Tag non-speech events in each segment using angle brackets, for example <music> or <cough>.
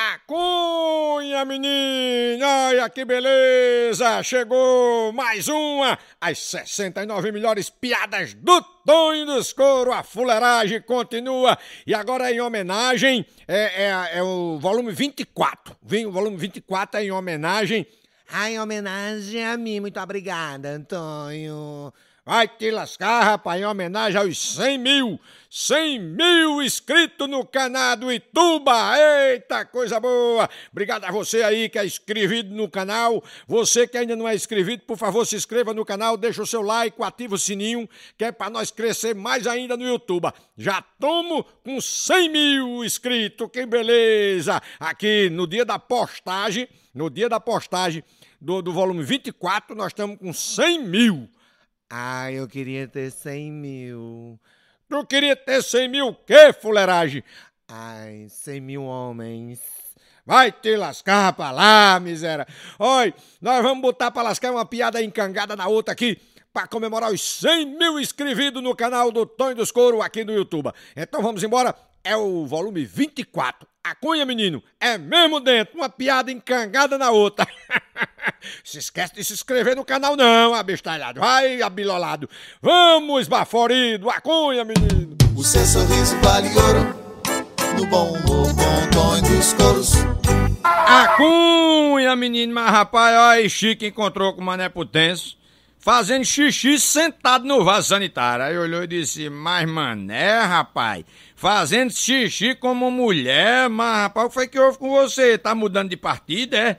A cunha, menina! Olha que beleza! Chegou mais uma! As 69 melhores piadas do Tonho dos Coro, a fuleiragem continua. E agora em homenagem, é, é, é o volume 24. Vem o volume 24 é em homenagem. Ah, em homenagem a mim, muito obrigada, Antônio. Vai te lascar, rapaz, em homenagem aos 100 mil, 100 mil inscritos no canal do Ituba. Eita, coisa boa! Obrigado a você aí que é inscrito no canal. Você que ainda não é inscrito, por favor, se inscreva no canal, deixa o seu like, ativa o sininho, que é para nós crescer mais ainda no Ituba. Já tomo com 100 mil inscritos, que beleza! Aqui no dia da postagem, no dia da postagem do, do volume 24, nós estamos com 100 mil ah, eu queria ter 100 mil. Tu queria ter 100 mil o quê, fuleiragem? Ai, 100 mil homens. Vai te lascar pra lá, miséria. Oi, nós vamos botar pra lascar uma piada encangada na outra aqui para comemorar os 100 mil inscritos no canal do Tonho dos Couro aqui no YouTube. Então vamos embora é o volume 24. A cunha, menino, é mesmo dentro, uma piada encangada na outra. <laughs> se esquece de se inscrever no canal não, abestalhado. Vai, abilolado. Vamos, baforido, a cunha, menino. O seu sorriso vale ouro, no bom humor, bom tom dos coros. A cunha, menino, mas rapaz, olha, Chico encontrou com o Mané potenso fazendo xixi sentado no vaso sanitário. Aí olhou e disse: Mas mané, rapaz, fazendo xixi como mulher, mas rapaz, o que foi que houve com você? Tá mudando de partido, é?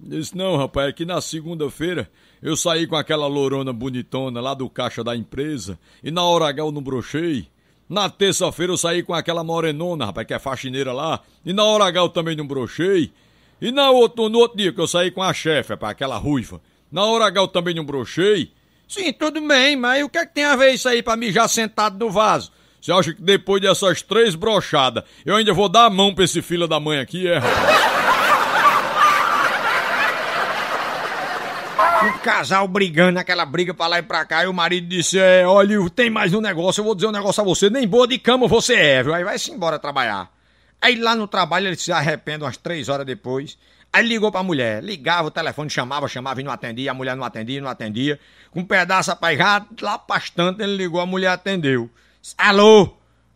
Disse, não, rapaz, é que na segunda-feira eu saí com aquela lorona bonitona lá do caixa da empresa e na hora H eu não brochei. Na terça-feira eu saí com aquela morenona, rapaz, que é faxineira lá, e na hora H eu também não brochei. E na outro, no outro dia que eu saí com a chefe, rapaz, aquela ruiva, na hora H eu também não brochei. Sim, tudo bem, mas o que é que tem a ver isso aí pra mijar sentado no vaso? Você acha que depois dessas três brochadas, eu ainda vou dar a mão pra esse filho da mãe aqui, é? O casal brigando, aquela briga pra lá e pra cá, e o marido disse: é, olha, tem mais um negócio, eu vou dizer um negócio a você, nem boa de cama você é, viu? Aí vai-se embora trabalhar. Aí lá no trabalho ele se arrepende umas três horas depois. Aí ligou pra mulher, ligava o telefone, chamava, chamava e não atendia, a mulher não atendia, não atendia. Com um pedaço, rapaz, já lá pastando, ele ligou, a mulher atendeu. Alô?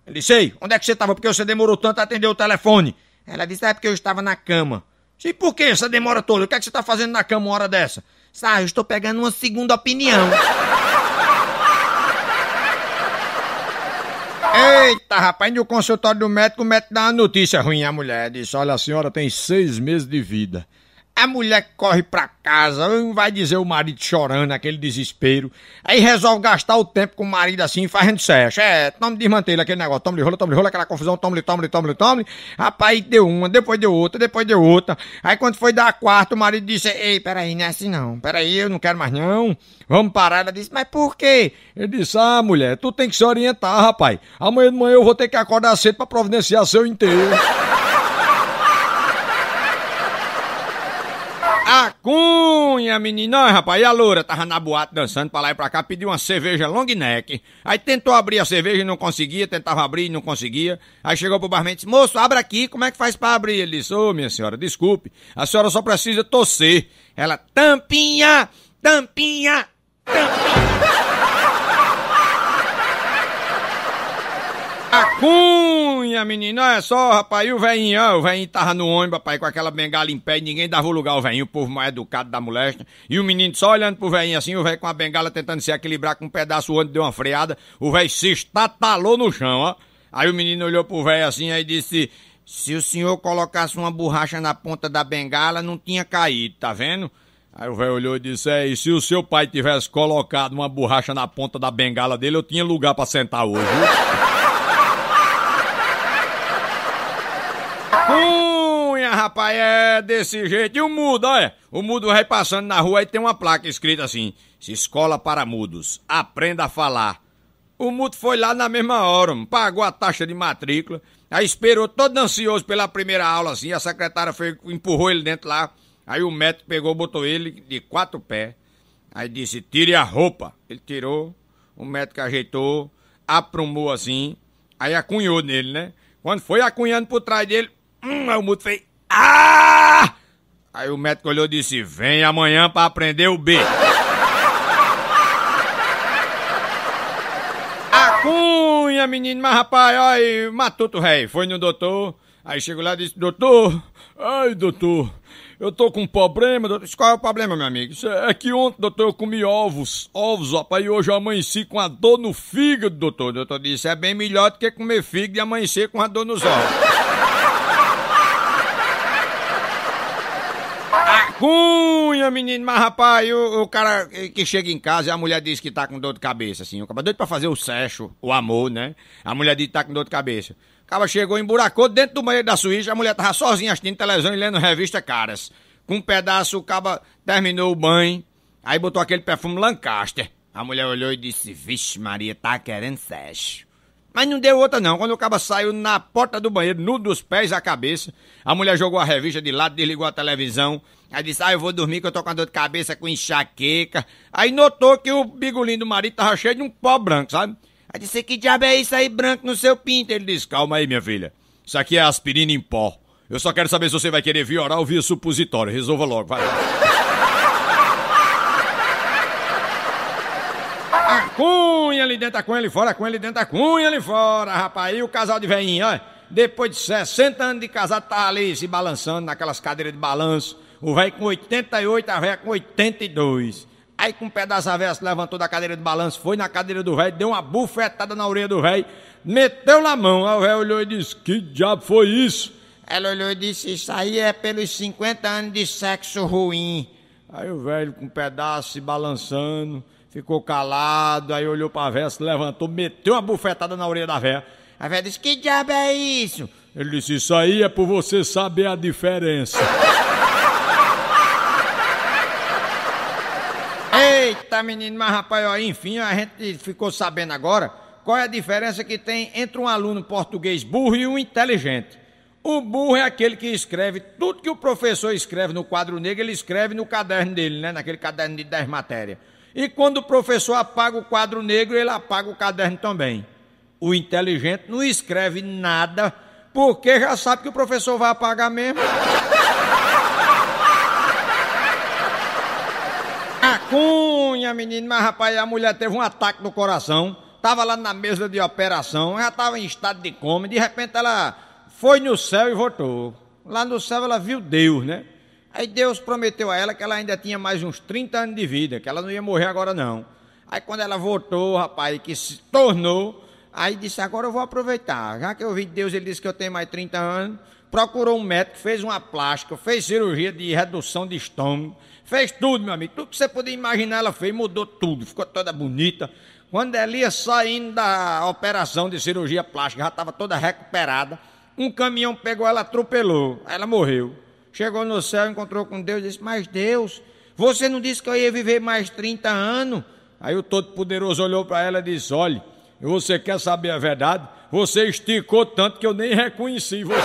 Eu disse, ei, onde é que você estava? Porque você demorou tanto a atender o telefone. Ela disse, ah, é porque eu estava na cama. E por que essa demora toda? O que é que você está fazendo na cama uma hora dessa? Sai, ah, eu estou pegando uma segunda opinião. Eita, rapaz, no consultório do médico, o médico dá uma notícia ruim à mulher. Disse: Olha, a senhora tem seis meses de vida. A mulher corre pra casa, vai dizer o marido chorando, aquele desespero. Aí resolve gastar o tempo com o marido assim, fazendo sexo. É, toma de manteiga, aquele negócio, toma de rola, toma de rola, aquela confusão, toma toma de de toma de toma de Rapaz, deu uma, depois deu outra, depois deu outra. Aí quando foi dar a quarta, o marido disse, ei, peraí, não é assim não, peraí, eu não quero mais não, vamos parar. Ela disse, mas por quê? Ele disse, ah, mulher, tu tem que se orientar, rapaz. Amanhã de manhã eu vou ter que acordar cedo pra providenciar seu inteiro. <laughs> Cunha, menino. Não, rapaz, e a loura tava na boate dançando pra lá e pra cá, pediu uma cerveja long neck. Aí tentou abrir a cerveja e não conseguia, tentava abrir e não conseguia. Aí chegou pro barman e disse, moço, abra aqui, como é que faz pra abrir? Ele disse, ô, oh, minha senhora, desculpe, a senhora só precisa torcer. Ela, tampinha, tampinha, tampinha. Cunha, menino, olha só, rapaz, e o veinho ó, o veinho tava no ônibus, rapaz, com aquela bengala em pé, ninguém dava o lugar ao veinho o povo mais educado da molesta, e o menino só olhando pro veinho assim, o velho com a bengala tentando se equilibrar com um pedaço, o ônibus deu uma freada, o velho se estatalou no chão, ó. Aí o menino olhou pro velho assim, aí disse, se o senhor colocasse uma borracha na ponta da bengala, não tinha caído, tá vendo? Aí o velho olhou e disse: É, e se o seu pai tivesse colocado uma borracha na ponta da bengala dele, eu tinha lugar para sentar hoje. Cunha, rapaz, é desse jeito. E o mudo, olha. O mudo vai passando na rua e tem uma placa escrita assim: Se escola para mudos, aprenda a falar. O mudo foi lá na mesma hora, pagou a taxa de matrícula, aí esperou todo ansioso pela primeira aula, assim, a secretária foi, empurrou ele dentro lá, aí o médico pegou, botou ele de quatro pés, aí disse, tire a roupa. Ele tirou, o médico ajeitou, aprumou assim, aí acunhou nele, né? Quando foi acunhando por trás dele, Hum, aí o mudo fez. Ah! Aí o médico olhou e disse: Vem amanhã pra aprender o B. A cunha, menino, mas rapaz, olha, matuto rei. Foi no doutor. Aí chegou lá e disse: Doutor, ai, doutor, eu tô com um problema. Doutor. Qual é o problema, meu amigo? É que ontem, doutor, eu comi ovos, ovos, rapaz, e hoje eu amanheci com a dor no fígado, doutor. O doutor disse: É bem melhor do que comer fígado e amanhecer com a dor nos ovos. Cunha, menino, mas rapaz, o, o, cara que chega em casa e a mulher diz que tá com dor de cabeça, assim. O cara tá doido pra fazer o sexo, o amor, né? A mulher diz que tá com dor de cabeça. O cara chegou, emburacou dentro do banheiro da suíça, a mulher tava sozinha assistindo televisão e lendo revista Caras. Com um pedaço, o cara terminou o banho, aí botou aquele perfume Lancaster. A mulher olhou e disse, vixe Maria, tá querendo sexo. Mas não deu outra não. Quando o caba saiu na porta do banheiro, nu dos pés à cabeça, a mulher jogou a revista de lado, desligou a televisão. Aí disse, ah, eu vou dormir que eu tô com dor de cabeça, com enxaqueca. Aí notou que o bigolinho do marido tava cheio de um pó branco, sabe? Aí disse, que diabo é isso aí branco no seu pinto? Ele disse, calma aí, minha filha. Isso aqui é aspirina em pó. Eu só quero saber se você vai querer vir oral ou via supositório. Resolva logo, vai. cunha, ali dentro com cunha, ali fora, cunha, ali dentro da cunha, ali fora, rapaz. E o casal de veinha, depois de 60 anos de casado, tá ali se balançando naquelas cadeiras de balanço. O velho com 88, a velha com 82. Aí com um pedaço a véia se levantou da cadeira de balanço, foi na cadeira do velho, deu uma bufetada na orelha do velho, meteu na mão. Aí o velho olhou e disse: Que diabo foi isso? Ela olhou e disse: Isso aí é pelos 50 anos de sexo ruim. Aí o velho com um pedaço se balançando ficou calado, aí olhou pra véia, se levantou, meteu uma bufetada na orelha da véia. A véia disse: Que diabo é isso? Ele disse: Isso aí é por você saber a diferença. <laughs> Eita, menino, mas rapaz, ó, enfim, a gente ficou sabendo agora qual é a diferença que tem entre um aluno português burro e um inteligente. O burro é aquele que escreve tudo que o professor escreve no quadro negro, ele escreve no caderno dele, né? Naquele caderno de 10 matérias. E quando o professor apaga o quadro negro, ele apaga o caderno também. O inteligente não escreve nada, porque já sabe que o professor vai apagar mesmo. A cunha, menino, mas rapaz, a mulher teve um ataque no coração. Tava lá na mesa de operação, já tava em estado de coma. De repente ela foi no céu e voltou. Lá no céu ela viu Deus, né? Aí Deus prometeu a ela que ela ainda tinha mais uns 30 anos de vida, que ela não ia morrer agora não. Aí quando ela voltou, rapaz, que se tornou, aí disse: agora eu vou aproveitar. Já que eu vi Deus, ele disse que eu tenho mais 30 anos. Procurou um médico, fez uma plástica, fez cirurgia de redução de estômago, fez tudo, meu amigo, tudo que você podia imaginar, ela fez, mudou tudo, ficou toda bonita. Quando ela ia saindo da operação de cirurgia plástica, já estava toda recuperada, um caminhão pegou ela, atropelou, ela morreu. Chegou no céu, encontrou com Deus e disse: Mas Deus, você não disse que eu ia viver mais 30 anos? Aí o Todo-Poderoso olhou para ela e disse: Olhe, você quer saber a verdade? Você esticou tanto que eu nem reconheci você. <laughs>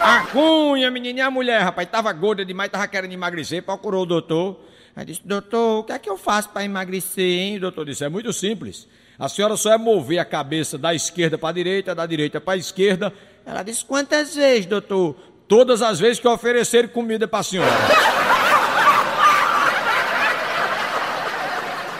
a cunha, e a mulher, rapaz, estava gorda demais, estava querendo emagrecer, procurou o doutor. Aí disse: Doutor, o que é que eu faço para emagrecer, hein? O doutor disse: É muito simples. A senhora só é mover a cabeça da esquerda para a direita, da direita para a esquerda. Ela disse: Quantas vezes, doutor? Todas as vezes que oferecerem comida para <laughs> ah, a senhora.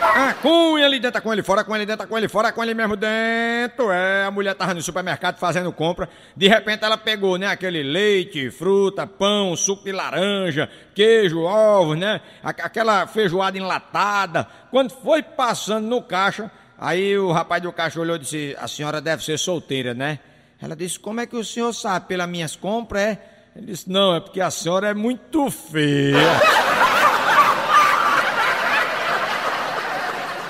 a cunha ali dentro, a cunha ali fora, a cunha ali dentro, a cunha ali fora, a cunha ali mesmo dentro. É, a mulher tava no supermercado fazendo compra. De repente ela pegou, né, aquele leite, fruta, pão, suco de laranja, queijo, ovos, né? Aquela feijoada enlatada. Quando foi passando no caixa, Aí o rapaz do caixa olhou e disse: A senhora deve ser solteira, né? Ela disse: Como é que o senhor sabe? Pelas minhas compras, é? Ele disse: Não, é porque a senhora é muito feia. <laughs>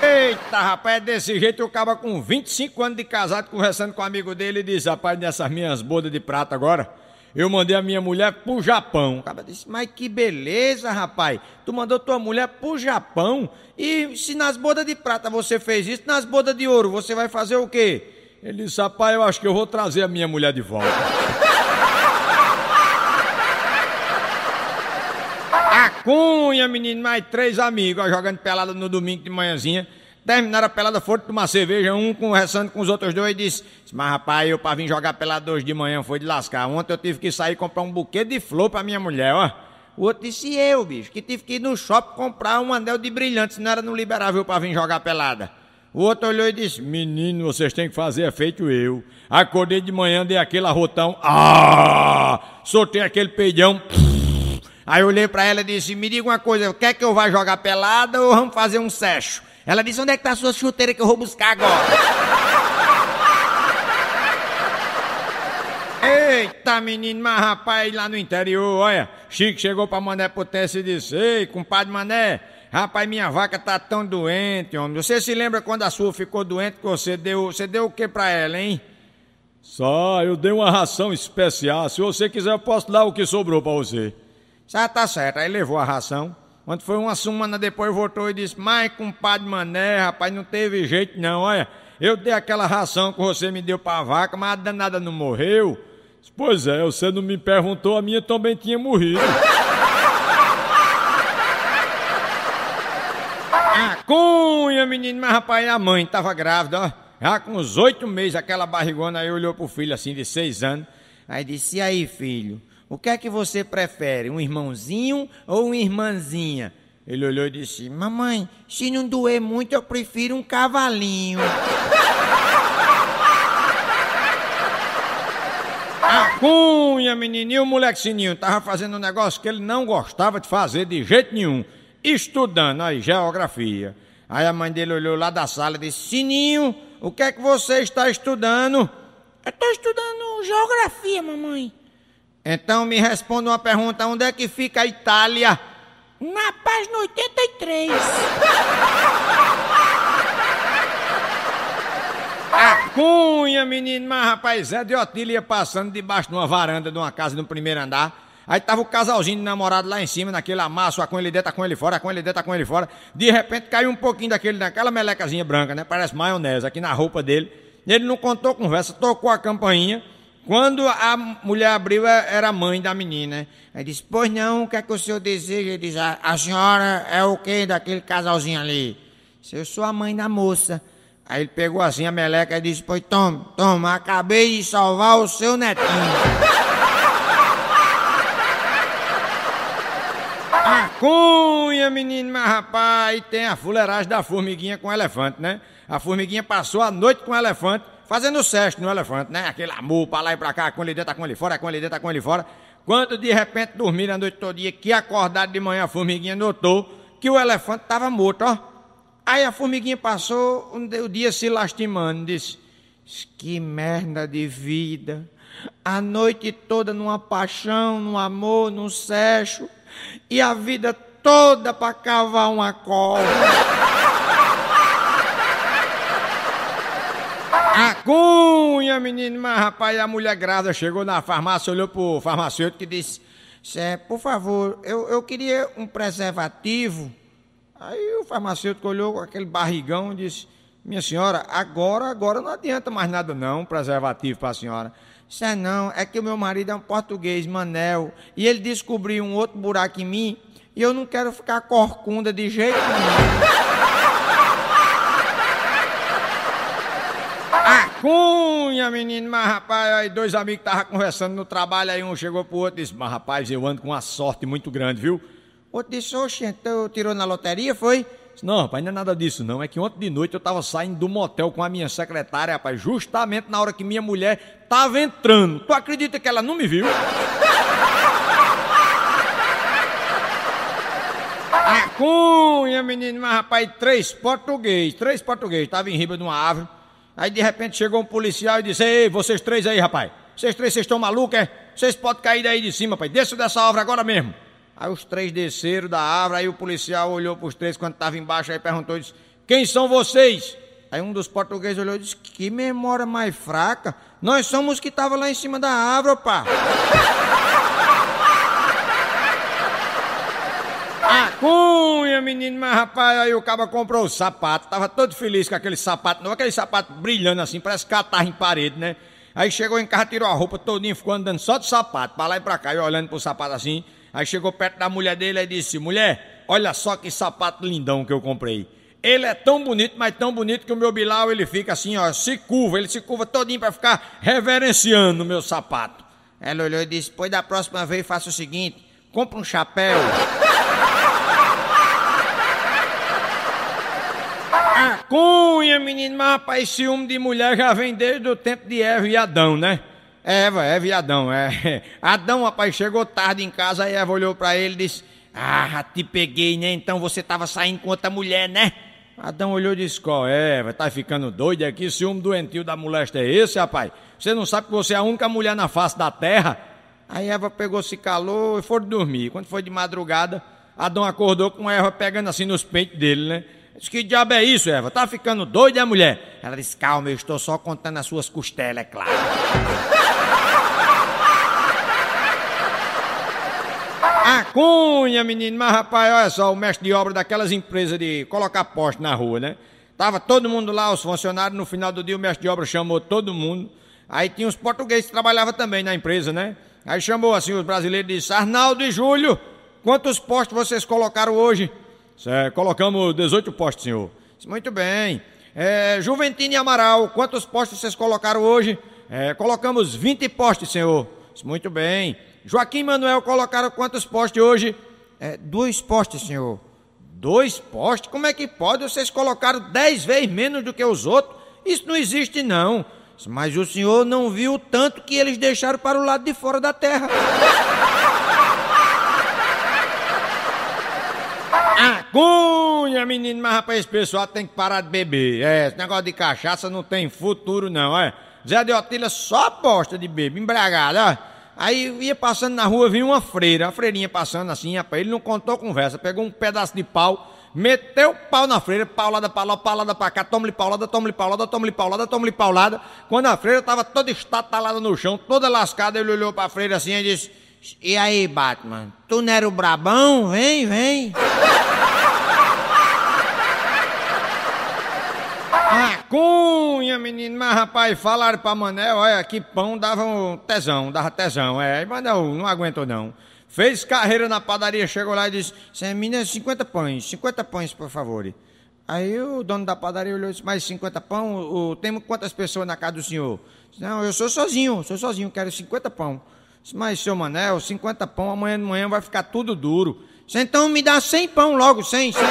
Eita, rapaz, é desse jeito eu acaba com 25 anos de casado conversando com um amigo dele e diz: Rapaz, nessas minhas bodas de prata agora. Eu mandei a minha mulher pro Japão. O cara disse, mas que beleza, rapaz. Tu mandou tua mulher pro Japão? E se nas bodas de prata você fez isso, nas bodas de ouro você vai fazer o quê? Ele disse, rapaz, eu acho que eu vou trazer a minha mulher de volta. A <laughs> cunha, menino, mais três amigos, jogando pelada no domingo de manhãzinha. Terminaram a pelada, foram tomar cerveja, um conversando com os outros dois e disse: Mas rapaz, eu para vir jogar pelada hoje de manhã foi de lascar. Ontem eu tive que sair comprar um buquê de flor para minha mulher, ó. O outro disse: e Eu, bicho, que tive que ir no shopping comprar um anel de brilhantes, senão era não liberável para vir jogar pelada. O outro olhou e disse: Menino, vocês têm que fazer é feito eu. Acordei de manhã, dei aquele arrotão, ah! Soltei aquele peidão. Aí olhei para ela e disse: Me diga uma coisa, quer que eu vá jogar pelada ou vamos fazer um sexo? Ela disse: onde é que tá a sua chuteira que eu vou buscar agora? Eita, menino, mas rapaz, lá no interior, olha, Chico chegou pra Mané Potência e disse: Ei, compadre Mané, rapaz, minha vaca tá tão doente, homem. Você se lembra quando a sua ficou doente que você deu, você deu o que pra ela, hein? Só, eu dei uma ração especial. Se você quiser, eu posso dar o que sobrou pra você. Já tá certo, aí levou a ração. Quando foi uma semana né, depois, voltou e disse: Mas, compadre Mané, rapaz, não teve jeito não, olha. Eu dei aquela ração que você me deu para vaca, mas a danada não morreu. Pois é, você não me perguntou, a minha também tinha morrido. <laughs> a cunha, menino, mas rapaz, a mãe tava grávida, ó. Já com uns oito meses, aquela barrigona aí olhou pro filho assim, de seis anos. Aí disse: E aí, filho? O que é que você prefere, um irmãozinho ou uma irmãzinha? Ele olhou e disse: Mamãe, se não doer muito, eu prefiro um cavalinho. <laughs> A cunha, menininho, o Sininho, tava fazendo um negócio que ele não gostava de fazer de jeito nenhum. Estudando aí, geografia. Aí a mãe dele olhou lá da sala e disse: Sininho, o que é que você está estudando? Eu estou estudando geografia, mamãe. Então me responda uma pergunta: onde é que fica a Itália? Na página 83. <laughs> A cunha, menino, mas rapaz, Zé de Otília passando debaixo de uma varanda de uma casa no primeiro andar. Aí tava o casalzinho de namorado lá em cima, naquele amasso, a com ele dentro, a com ele fora, a com ele dentro, a com ele fora. De repente caiu um pouquinho daquele, daquela melecazinha branca, né? Parece maionese, aqui na roupa dele. Ele não contou conversa, tocou a campainha. Quando a mulher abriu, é, era mãe da menina. Ele disse, pois não, o que é que o senhor deseja? Ele disse, a senhora é o quê daquele casalzinho ali? Eu sou a mãe da moça. Aí ele pegou assim a meleca e disse, pois toma, toma, acabei de salvar o seu netinho. <laughs> a cunha, menino, mas rapaz, tem a fuleiragem da formiguinha com o elefante, né? A formiguinha passou a noite com o elefante fazendo o sexto no elefante, né? Aquele amor pra lá e para cá, com ele dentro, tá com ele fora, com ele dentro, tá com ele fora. Quando de repente dormiram a noite toda, que acordado de manhã a formiguinha notou que o elefante estava morto, ó. Aí a formiguinha passou o dia se lastimando, disse, que merda de vida, a noite toda numa paixão, num amor, num sexo, e a vida toda para cavar uma cova. A cunha, menino, mas rapaz, a mulher grávida chegou na farmácia, olhou pro farmacêutico e disse: Sé, por favor, eu, eu queria um preservativo. Aí o farmacêutico olhou com aquele barrigão e disse: Minha senhora, agora, agora não adianta mais nada, não, um preservativo para a senhora. Isso é não, é que o meu marido é um português, Manel, e ele descobriu um outro buraco em mim e eu não quero ficar corcunda de jeito nenhum. <laughs> Cunha, menino, mas rapaz, aí dois amigos estavam conversando no trabalho, aí um chegou pro outro e disse, mas rapaz, eu ando com uma sorte muito grande, viu? O Outro disse, oxe, então tirou na loteria, foi? Disse, não, rapaz, não é nada disso não, é que ontem de noite eu tava saindo do motel com a minha secretária, rapaz, justamente na hora que minha mulher tava entrando. Tu acredita que ela não me viu? A cunha, menino, mas rapaz, três portugueses, três portugueses, tava em riba de uma árvore, Aí de repente chegou um policial e disse: Ei, vocês três aí, rapaz. Vocês três, vocês estão malucos, é? Vocês podem cair daí de cima, pai. Desçam dessa árvore agora mesmo. Aí os três desceram da árvore, aí o policial olhou para os três quando estavam embaixo, aí perguntou, disse, quem são vocês? Aí um dos portugueses olhou e disse, que memória mais fraca, nós somos os que estavam lá em cima da árvore, pá. cunha menino, mas rapaz, aí o caba comprou o sapato, tava todo feliz com aquele sapato novo, aquele sapato brilhando assim, parece catarro em parede, né? Aí chegou em casa, tirou a roupa todinha, ficou andando só de sapato, pra lá e pra cá, e olhando pro sapato assim. Aí chegou perto da mulher dele e disse: Mulher, olha só que sapato lindão que eu comprei. Ele é tão bonito, mas tão bonito que o meu Bilau ele fica assim, ó, se curva, ele se curva todinho pra ficar reverenciando o meu sapato. Ela olhou e disse: Pois da próxima vez faça o seguinte: compra um chapéu. Cunha, menino, mas rapaz, ciúme de mulher já vem desde o tempo de Eva e Adão, né? Eva, Eva e Adão, é. <laughs> Adão, rapaz, chegou tarde em casa, a Eva olhou para ele e disse: Ah, te peguei, né? Então você tava saindo com outra mulher, né? Adão olhou e disse: Qual é, vai tá ficando doido aqui? Ciúme doentio da molesta é esse, rapaz? Você não sabe que você é a única mulher na face da terra? Aí Eva pegou, se calou e foram dormir. Quando foi de madrugada, Adão acordou com Eva pegando assim nos peitos dele, né? Diz que diabo é isso, Eva? Tá ficando doida, mulher? Ela disse, calma, eu estou só contando as suas costelas, é claro. A <laughs> cunha, menino, mas rapaz, olha só, o mestre de obra daquelas empresas de colocar poste na rua, né? Tava todo mundo lá, os funcionários, no final do dia o mestre de obra chamou todo mundo. Aí tinha os portugueses que trabalhavam também na empresa, né? Aí chamou assim os brasileiros e disse, Arnaldo e Júlio, quantos postes vocês colocaram hoje? Certo. Colocamos 18 postes, senhor. Muito bem. É, Juventino e Amaral, quantos postes vocês colocaram hoje? É, colocamos 20 postes, senhor. Muito bem. Joaquim e Manuel colocaram quantos postes hoje? É, dois postes, senhor. Dois postes? Como é que pode? Vocês colocaram dez vezes menos do que os outros. Isso não existe, não. Mas o senhor não viu o tanto que eles deixaram para o lado de fora da terra. <laughs> Cunha, menino, mas rapaz, esse pessoal tem que parar de beber. É, esse negócio de cachaça não tem futuro, não, é. Zé de Otília só aposta de beber, embragado, Aí ia passando na rua, vinha uma freira, a freirinha passando assim, rapaz, ele não contou conversa, pegou um pedaço de pau, meteu o pau na freira, paulada pra lá, paulada pra cá, toma-lhe paulada, toma-lhe paulada, toma-lhe paulada, toma-lhe paulada. Quando a freira tava toda estatalada no chão, toda lascada, ele olhou pra freira assim e disse e aí, Batman? Tu não era o brabão? Vem, vem. Cunha, menino, mas rapaz, falaram pra Manel, olha, que pão dava um tesão, dava tesão, é. E Manel não aguentou não. Fez carreira na padaria, chegou lá e disse, Cê, é menina, 50 pães, 50 pães, por favor. Aí o dono da padaria olhou e disse, mais 50 pão, o, temos quantas pessoas na casa do senhor? Disse, não, eu sou sozinho, sou sozinho, quero 50 pão. Disse, mas, seu Manel, 50 pão, amanhã de manhã vai ficar tudo duro. Disse, então me dá 100 pão logo, 100, 100.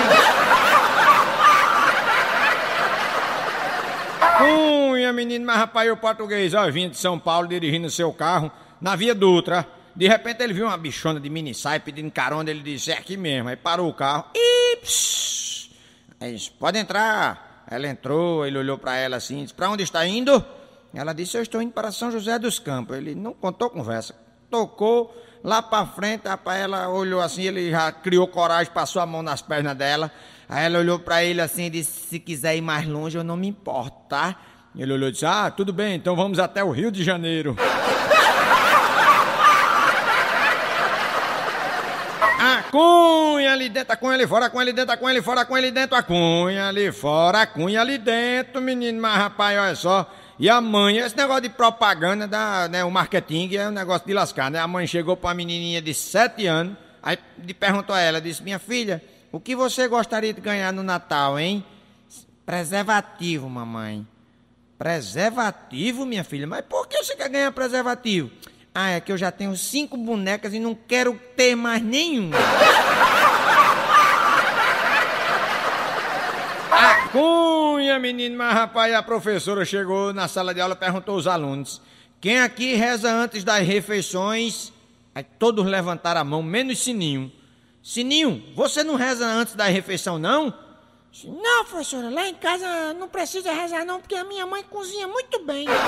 Cunha, menino, mas rapaz, o português, ó, vinha de São Paulo dirigindo seu carro na Via Dutra. De repente ele viu uma bichona de mini sai pedindo carona, ele disse, é aqui mesmo. Aí parou o carro. E Aí disse, pode entrar. Ela entrou, ele olhou para ela assim, disse, para onde está indo? Ela disse, eu estou indo para São José dos Campos. Ele não contou conversa tocou lá para frente, rapaz, ela olhou assim, ele já criou coragem, passou a mão nas pernas dela. Aí ela olhou para ele assim e disse: Se quiser ir mais longe, eu não me importo, tá? Ele olhou e disse: Ah, tudo bem, então vamos até o Rio de Janeiro. A cunha ali dentro, a cunha ali fora, a cunha ali dentro, a cunha ali fora, a cunha ali dentro, a cunha ali fora, a cunha ali dentro, menino, mas rapaz, olha só. E a mãe, esse negócio de propaganda, da, né, o marketing é um negócio de lascar, né? A mãe chegou para a menininha de 7 anos, aí perguntou a ela, disse, minha filha, o que você gostaria de ganhar no Natal, hein? Preservativo, mamãe. Preservativo, minha filha? Mas por que você quer ganhar preservativo? Ah, é que eu já tenho cinco bonecas e não quero ter mais nenhum. Cunha, menino, mas rapaz, a professora chegou na sala de aula e perguntou aos alunos: quem aqui reza antes das refeições? Aí todos levantaram a mão, menos Sininho. Sininho, você não reza antes da refeição, não? Não, professora, lá em casa não precisa rezar, não, porque a minha mãe cozinha muito bem. <laughs>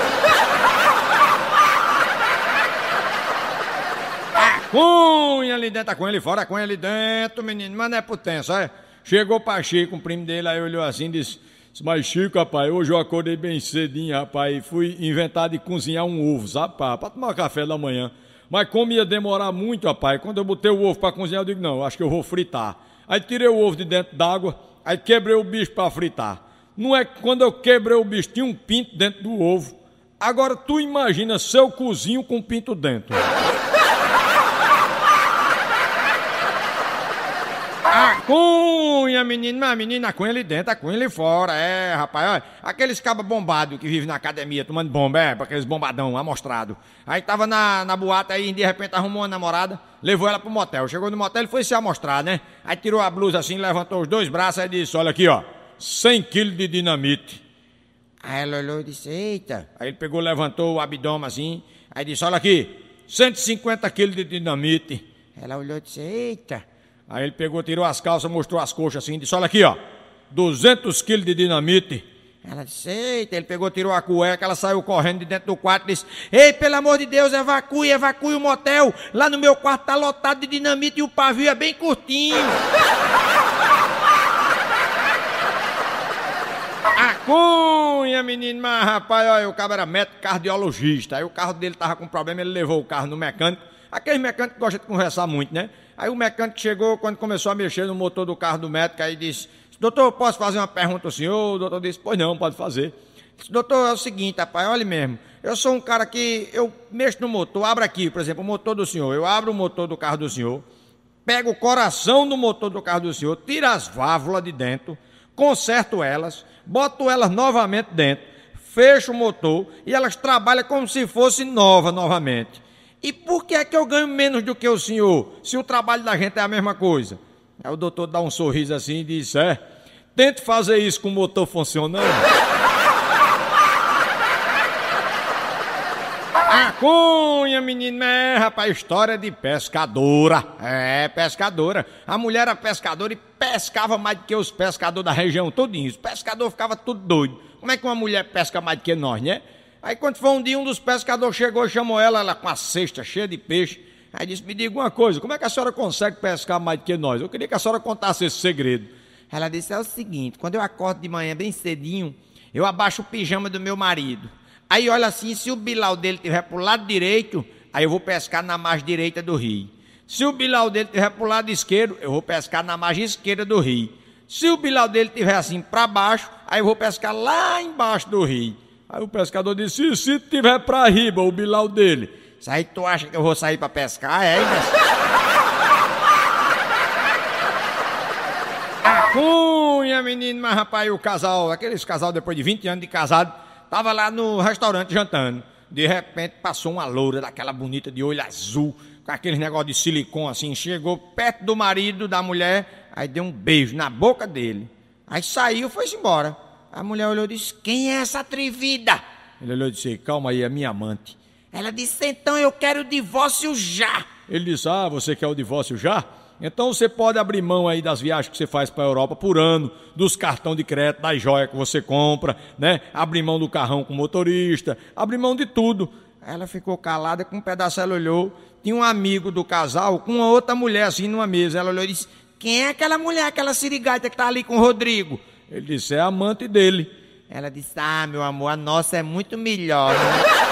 Ah, cunha ali dentro, tá com ele fora, a cunha ali dentro, menino, mas não é potência, olha. É? Chegou o Chico, o primo dele, aí olhou assim e disse, mas Chico, rapaz, hoje eu acordei bem cedinho, rapaz, e fui inventar de cozinhar um ovo, sabe, para tomar café da manhã. Mas como ia demorar muito, rapaz, quando eu botei o ovo para cozinhar, eu digo, não, acho que eu vou fritar. Aí tirei o ovo de dentro d'água, aí quebrei o bicho para fritar. Não é que quando eu quebrei o bicho, tinha um pinto dentro do ovo. Agora tu imagina seu cozinho com pinto dentro. Ah, com minha menina, minha menina, a cunha ali dentro, a cunha ali fora, é, rapaz, olha, aqueles cabos bombados que vivem na academia tomando bomba, é, aqueles bombadão, amostrado. Aí tava na, na boate aí, de repente arrumou uma namorada, levou ela pro motel. Chegou no motel, e foi se amostrar, né? Aí tirou a blusa assim, levantou os dois braços, e disse, olha aqui, ó, 100 quilos de dinamite. Aí ela olhou e disse, eita. Aí ele pegou, levantou o abdômen assim, aí disse, olha aqui, 150 quilos de dinamite. Ela olhou e disse, eita. Aí ele pegou, tirou as calças, mostrou as coxas assim, disse: Olha aqui, ó, 200 quilos de dinamite. Ela disse: Eita, ele pegou, tirou a cueca, ela saiu correndo de dentro do quarto e disse: Ei, pelo amor de Deus, evacue, evacue o motel. Lá no meu quarto tá lotado de dinamite e o pavio é bem curtinho. <laughs> a cunha, menino, mas rapaz, olha, o cara era médico cardiologista. Aí o carro dele tava com problema, ele levou o carro no mecânico. Aqueles mecânicos gostam de conversar muito, né? Aí o mecânico chegou, quando começou a mexer no motor do carro do médico, aí disse: Doutor, posso fazer uma pergunta ao senhor? O doutor disse: Pois não, pode fazer. Disse, doutor, é o seguinte, rapaz, olha mesmo. Eu sou um cara que eu mexo no motor, abro aqui, por exemplo, o motor do senhor. Eu abro o motor do carro do senhor, pego o coração do motor do carro do senhor, tiro as válvulas de dentro, conserto elas, boto elas novamente dentro, fecho o motor e elas trabalham como se fosse nova novamente. E por que é que eu ganho menos do que o senhor, se o trabalho da gente é a mesma coisa? Aí o doutor dá um sorriso assim e diz: É, tente fazer isso com o motor funcionando. <laughs> a cunha, menino, é, rapaz, história de pescadora. É, pescadora. A mulher era pescadora e pescava mais do que os pescadores da região todinho. Os pescadores ficavam tudo doido. Como é que uma mulher pesca mais do que nós, né? Aí quando foi um dia, um dos pescadores chegou e chamou ela, ela com a cesta cheia de peixe. Aí disse: Me diga uma coisa, como é que a senhora consegue pescar mais do que nós? Eu queria que a senhora contasse esse segredo. Ela disse: É o seguinte, quando eu acordo de manhã bem cedinho, eu abaixo o pijama do meu marido. Aí olha assim, se o bilau dele tiver para o lado direito, aí eu vou pescar na margem direita do rio. Se o bilau dele tiver para o lado esquerdo, eu vou pescar na margem esquerda do rio. Se o bilau dele tiver assim para baixo, aí eu vou pescar lá embaixo do rio. Aí o pescador disse: e se tiver pra riba, o bilau dele? Isso aí tu acha que eu vou sair pra pescar, é, hein, A cunha, menino, mas rapaz, o casal, aqueles casal depois de 20 anos de casado, tava lá no restaurante jantando. De repente passou uma loura daquela bonita de olho azul, com aquele negócio de silicone assim, chegou perto do marido da mulher, aí deu um beijo na boca dele. Aí saiu, foi embora. A mulher olhou e disse: Quem é essa atrevida? Ele olhou e disse: Calma aí, é minha amante. Ela disse: Então eu quero o divórcio já. Ele disse: Ah, você quer o divórcio já? Então você pode abrir mão aí das viagens que você faz para a Europa por ano, dos cartões de crédito, das joias que você compra, né? Abrir mão do carrão com motorista, abrir mão de tudo. Ela ficou calada, com um pedaço ela olhou, tinha um amigo do casal com uma outra mulher assim numa mesa. Ela olhou e disse: Quem é aquela mulher, aquela sirigaita que está ali com o Rodrigo? Ele disse: é amante dele. Ela disse: ah, meu amor, a nossa é muito melhor. Né?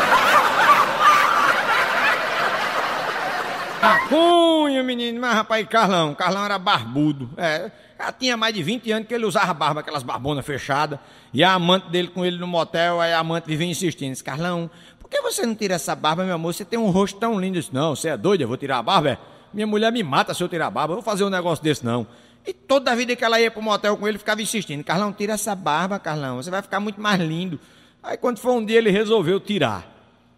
Cunha, menino, mas rapaz, Carlão, Carlão era barbudo. É, já tinha mais de 20 anos que ele usava barba, aquelas barbonas fechadas. E a amante dele com ele no motel, aí a amante vivia insistindo: disse, Carlão, por que você não tira essa barba, meu amor? Você tem um rosto tão lindo. disse, não, você é doido, eu vou tirar a barba? É? Minha mulher me mata se eu tirar a barba, eu vou fazer um negócio desse não. E toda a vida que ela ia para o motel com ele, ficava insistindo: Carlão, tira essa barba, Carlão, você vai ficar muito mais lindo. Aí quando foi um dia, ele resolveu tirar.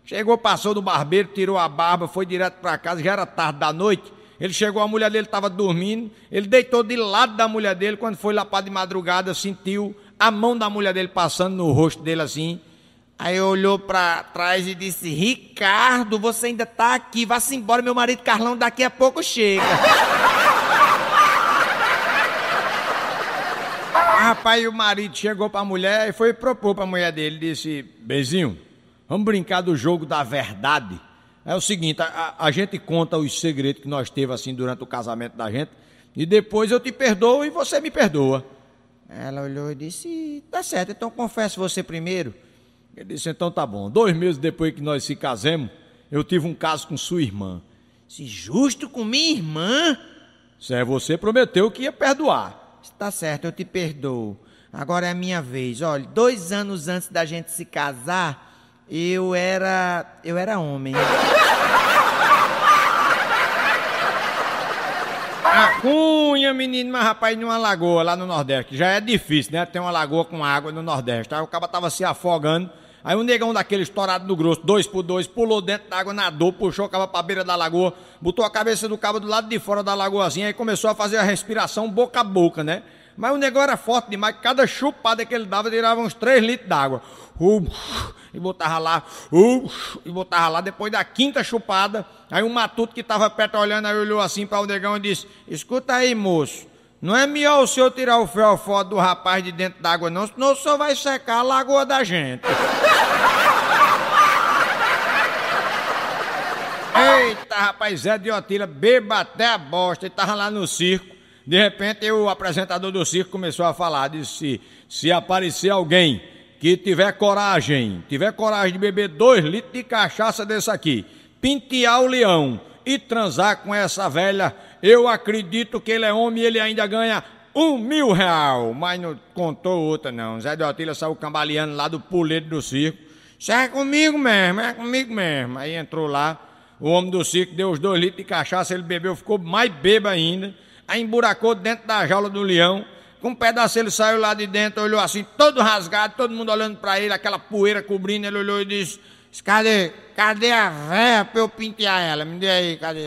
Chegou, passou do barbeiro, tirou a barba, foi direto para casa, já era tarde da noite. Ele chegou, a mulher dele estava dormindo, ele deitou de lado da mulher dele. Quando foi lá para de madrugada, sentiu a mão da mulher dele passando no rosto dele assim. Aí olhou para trás e disse: Ricardo, você ainda está aqui, vá-se embora, meu marido Carlão daqui a pouco chega. <laughs> rapaz, o marido chegou para a mulher e foi propor para a mulher dele, disse, Bezinho, vamos brincar do jogo da verdade. É o seguinte, a, a, gente conta os segredos que nós teve assim durante o casamento da gente, e depois eu te perdoo e você me perdoa. Ela olhou e disse, tá certo, então confesso você primeiro. Ele disse, então tá bom. Dois meses depois que nós se casemos, eu tive um caso com sua irmã. Se justo com minha irmã? Se é, você prometeu que ia perdoar. Tá certo, eu te perdoo. Agora é a minha vez. Olha, dois anos antes da gente se casar, eu era. eu era homem. A ah, cunha, menino, mas rapaz, numa lagoa lá no Nordeste. Já é difícil, né? ter uma lagoa com água no Nordeste. Aí o cara tava se afogando. Aí o negão daquele estourado no grosso, dois por dois, pulou dentro da água, nadou, puxou o cabo pra beira da lagoa, botou a cabeça do cabo do lado de fora da lagoazinha e começou a fazer a respiração boca a boca, né? Mas o negão era forte demais, cada chupada que ele dava tirava uns três litros d'água. Uh, e botava lá, uh, e botava lá. Depois da quinta chupada, aí um matuto que estava perto olhando, aí olhou assim para o negão e disse: Escuta aí, moço. Não é melhor o senhor tirar o fiofó do rapaz de dentro d'água, não, senão o senhor vai secar a lagoa da gente. <laughs> Eita, rapaz, Zé de Otila, beba até a bosta, ele tava lá no circo. De repente, o apresentador do circo começou a falar, disse, se aparecer alguém que tiver coragem, tiver coragem de beber dois litros de cachaça desse aqui, pintear o leão e transar com essa velha eu acredito que ele é homem e ele ainda ganha um mil real. Mas não contou outra, não. Zé de Otília saiu cambaleando lá do puleto do circo. Isso é comigo mesmo, é comigo mesmo. Aí entrou lá, o homem do circo deu os dois litros de cachaça, ele bebeu, ficou mais beba ainda. Aí emburacou dentro da jaula do leão. Com um pedaço ele saiu lá de dentro, olhou assim, todo rasgado, todo mundo olhando para ele, aquela poeira cobrindo, ele olhou e disse, cadê, cadê a véia pra eu pintear ela? Me dê aí, cadê?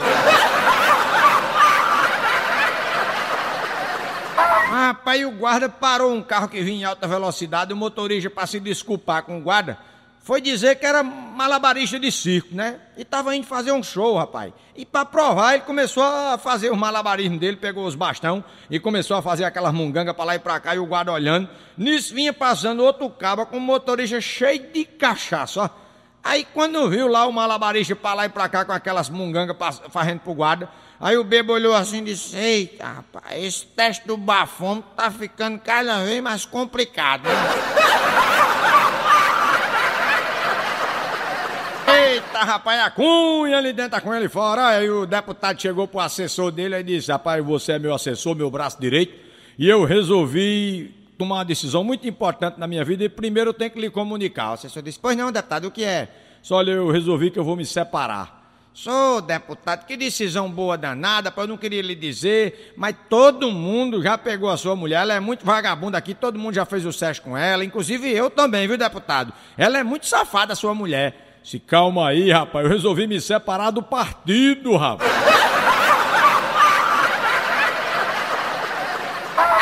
rapaz, o guarda parou um carro que vinha em alta velocidade, o motorista, para se desculpar com o guarda, foi dizer que era malabarista de circo, né? E tava indo fazer um show, rapaz. E para provar, ele começou a fazer o malabarismo dele, pegou os bastão e começou a fazer aquelas mungangas para lá e para cá, e o guarda olhando. Nisso vinha passando outro cabo com o motorista cheio de cachaça, ó. Aí quando viu lá o malabarista para lá e para cá com aquelas mungangas fazendo pro guarda, Aí o bebo olhou assim e disse: Eita, rapaz, esse teste do bafômetro tá ficando cada vez mais complicado. Né? <laughs> Eita, rapaz, a cunha ali dentro, a cunha ali fora. Aí o deputado chegou pro assessor dele e disse: Rapaz, você é meu assessor, meu braço direito, e eu resolvi tomar uma decisão muito importante na minha vida e primeiro eu tenho que lhe comunicar. O assessor disse: Pois não, deputado, o que é? Só olha, eu resolvi que eu vou me separar. Sou deputado, que decisão boa danada, eu não queria lhe dizer, mas todo mundo já pegou a sua mulher, ela é muito vagabunda aqui, todo mundo já fez o sexo com ela, inclusive eu também, viu, deputado? Ela é muito safada, a sua mulher. Se calma aí, rapaz, eu resolvi me separar do partido, rapaz.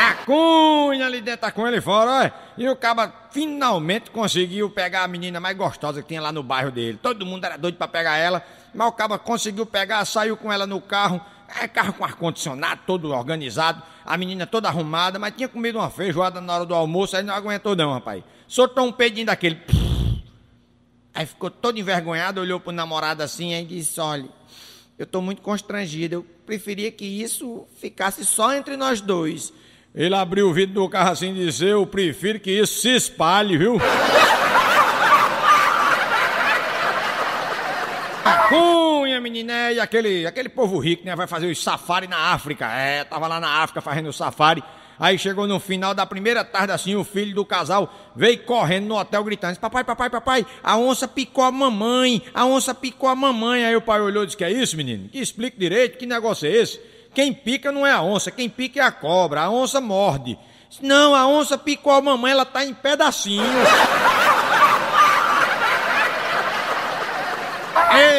A cunha ali dentro, a cunha ali fora, olha. E o caba finalmente conseguiu pegar a menina mais gostosa que tinha lá no bairro dele. Todo mundo era doido para pegar ela. Mas o caba conseguiu pegar, saiu com ela no carro. É carro com ar-condicionado, todo organizado, a menina toda arrumada, mas tinha comido uma feijoada na hora do almoço, aí não aguentou não, rapaz. Soltou um pedinho daquele. <sniffs> Aí ficou todo envergonhado, olhou pro namorado assim e disse: Olha, eu tô muito constrangido, eu preferia que isso ficasse só entre nós dois. Ele abriu o vidro do carro assim e disse: Eu prefiro que isso se espalhe, viu? <laughs> Cunha, menina, é, e aquele, aquele povo rico, né? Vai fazer os safari na África. É, tava lá na África fazendo o safari. Aí chegou no final da primeira tarde, assim, o filho do casal veio correndo no hotel gritando: Papai, papai, papai, a onça picou a mamãe, a onça picou a mamãe. Aí o pai olhou e disse: Que é isso, menino? Que explique direito, que negócio é esse? Quem pica não é a onça, quem pica é a cobra, a onça morde. Não, a onça picou a mamãe, ela tá em pedacinhos.